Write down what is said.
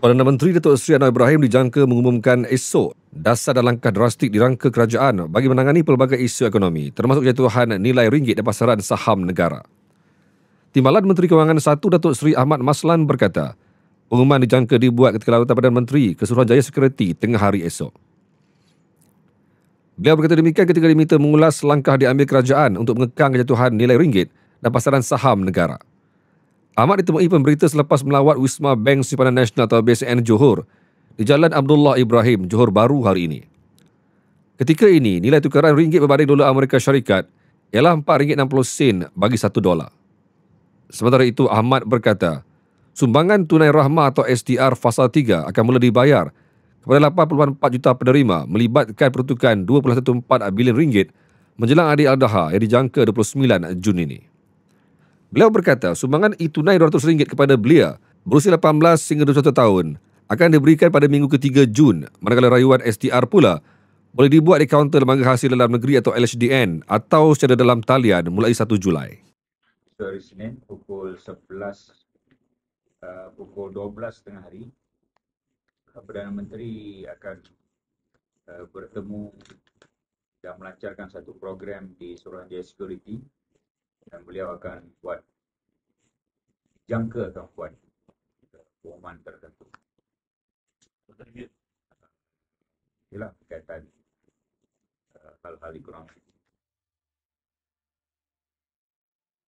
Perdana Menteri Datuk Seri Anwar Ibrahim dijangka mengumumkan esok dasar dan langkah drastik dirangka kerajaan bagi menangani pelbagai isu ekonomi termasuk jatuhan nilai ringgit dan pasaran saham negara. Timbalan Menteri Kewangan 1 Datuk Seri Ahmad Maslan berkata, pengumuman dijangka dibuat ketika larutan Perdana Menteri Kesuruhan Jaya Sekuriti tengah hari esok. Beliau berkata demikian ketika diminta mengulas langkah diambil kerajaan untuk mengekang jatuhan nilai ringgit dan pasaran saham negara. Ahmad ditemui pemberita selepas melawat Wisma Bank Simpanan Nasional atau BCN Johor di Jalan Abdullah Ibrahim, Johor Baru hari ini. Ketika ini, nilai tukaran ringgit berbanding dolar Amerika Syarikat ialah RM4.60 bagi satu dolar. Sementara itu, Ahmad berkata, sumbangan tunai rahmah atau STR fasa 3 akan mula dibayar kepada 8.4 juta penerima melibatkan peruntukan 2.14 bilion ringgit menjelang Adi Al-Dahar yang dijangka 29 Jun ini. Beliau berkata sumbangan itu naik rm ringgit kepada belia berusia 18 hingga 21 tahun akan diberikan pada minggu ketiga Jun manakala rayuan STR pula boleh dibuat di kaunter lembaga hasil dalam negeri atau LHDN atau secara dalam talian mulai 1 Julai. Hari Senin pukul 11 uh, pukul 12 tengah hari Perdana Menteri akan uh, bertemu dan melancarkan satu program di Suruhanjaya Security dan beliau akan buat jangka tuan-puan perumahan tertentu Yelah, ya. berkaitan uh, hal-hal ekonomi